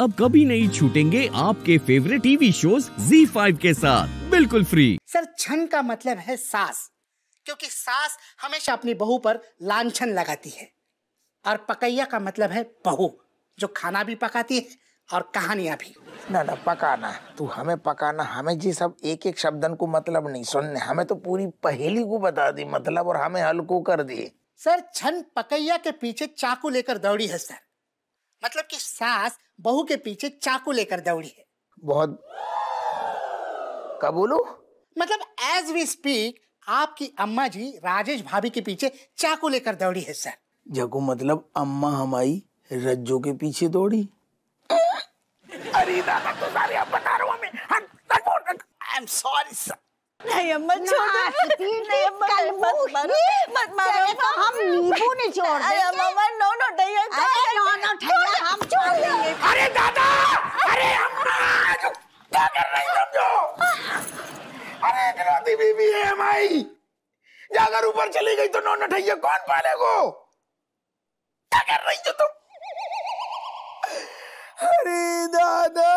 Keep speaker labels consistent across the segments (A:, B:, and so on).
A: अब कभी नहीं छूटेंगे आपके फेवरेट टीवी शोज Z5 के साथ बिल्कुल फ्री सर छन का मतलब है सास क्योंकि सास हमेशा अपनी बहू पर लांछन लगाती है और पकैया का मतलब है बहू जो खाना भी पकाती है और कहानियाँ भी ना ना पकाना तू हमें पकाना हमें जी सब एक एक शब्दन को मतलब नहीं सुनने हमें तो पूरी पहेली को बता दी मतलब और हमें हल्को कर दिए सर छन पकैया के पीछे चाकू लेकर दौड़ी है सर मतलब कि सास बहू के पीछे चाकू लेकर दौड़ी है बहुत क्या बोलो मतलब एज वी स्पीक आपकी अम्मा जी राजेश भाभी के पीछे चाकू लेकर दौड़ी है सर जगो मतलब अम्मा हमारी रज्जो के पीछे दौड़ी अरे दादा तो सारे अब बता रहा हूँ मैं आई एम सॉरी सर नहीं अम्मा छोड़ दो नहीं अम्मा मत मारो मत मारो हम नींबू नहीं छोड़ दे अम्मा नो नो नहीं नो नो ठैया भी है हमारी अगर ऊपर चली गई तो नौ नठैया कौन पाले पालेगो क्या कर रही हो तुम अरे दादा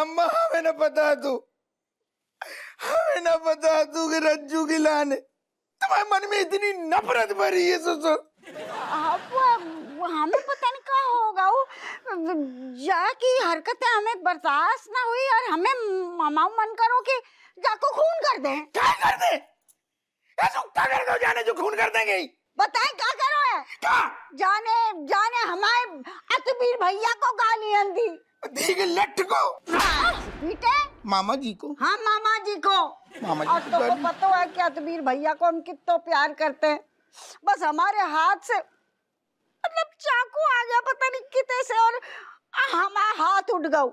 A: अम्मा हमें ना पता तू हमें ना पता तू कि रज्जू की लाने तुम्हारे मन में इतनी नफरत भरी है सुसुर आप हमें पता नहीं कहा होगा वो तरह की हरकतें हमें बर्दाश्त ना हुई और हमें मामाओं मन करो कि जाको खून कर दें क्या कर दे कर दो जाने जो खून कर देंगे बताएं क्या करो है क्या जाने जाने हमारे अतबीर भैया को गाली दी देख लट को बेटे मामा जी को हाँ मामा जी को
B: मामा जी और को तो पता
A: है कि अतबीर भैया को हम कितना प्यार करते हैं बस हमारे हाथ से मतलब चाकू आ गया पता नहीं कितने से और हमारा हाथ उठ गऊ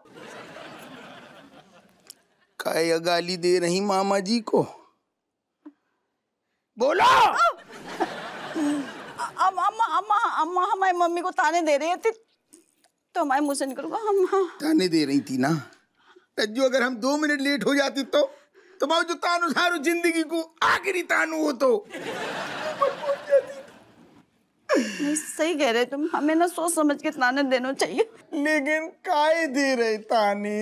A: का गाली दे रही मामा जी को बोलो अब अम्मा अम्मा अम्मा हमारी मम्मी को ताने दे रही थी तो हमारे मुँह से निकल अम्मा ताने दे रही थी ना तो अगर हम दो मिनट लेट हो जाती तो तुम्हारा तो जो तानु सारू जिंदगी को आखिरी तानू हो तो नहीं सही कह रहे तुम हमें ना सोच समझ के ताने देना चाहिए लेकिन काय दे रही ताने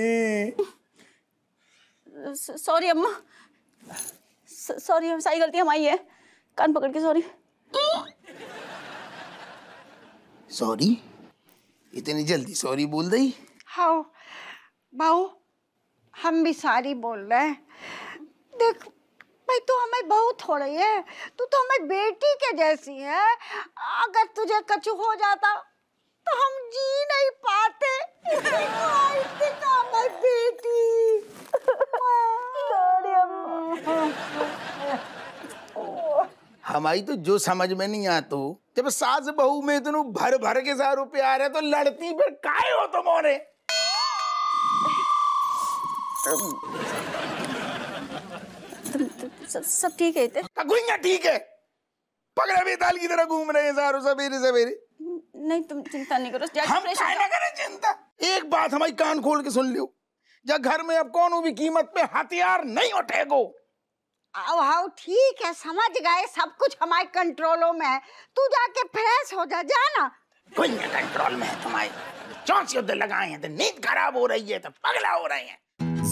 A: सॉरी अम्मा सॉरी सारी गलती हमारी है कान पकड़ के सॉरी सॉरी इतनी जल्दी सॉरी बोल दई हाँ भाऊ हम भी सारी बोल रहे हैं देख भाई तू हमें बहुत हो रही है तू तो हमें बेटी के जैसी है अगर तुझे कछु हो जाता तो हम जी नहीं पाते तो बेटी हमारी तो जो समझ में नहीं आतो जब सास बहू में इतनो भर भर के साथ रुपये आ रहे तो लड़ती फिर काय हो तुम तो और सब ठीक है हाँ, गुइया ठीक है पगड़े भी बेताल की तरह घूम रहे हैं सवेरे सवेरे नहीं तुम चिंता नहीं करो हम ना करें चिंता एक बात हमारी कान खोल के सुन लियो जब घर में अब कौन भी कीमत पे हथियार नहीं उठेगो आओ आओ ठीक है समझ गए सब कुछ हमारे कंट्रोलों में है तू जाके फ्रेश हो जा जाना कोई कंट्रोल में है तुम्हारे चौंसी लगाए हैं तो नींद खराब हो रही है तो पगला हो रहे हैं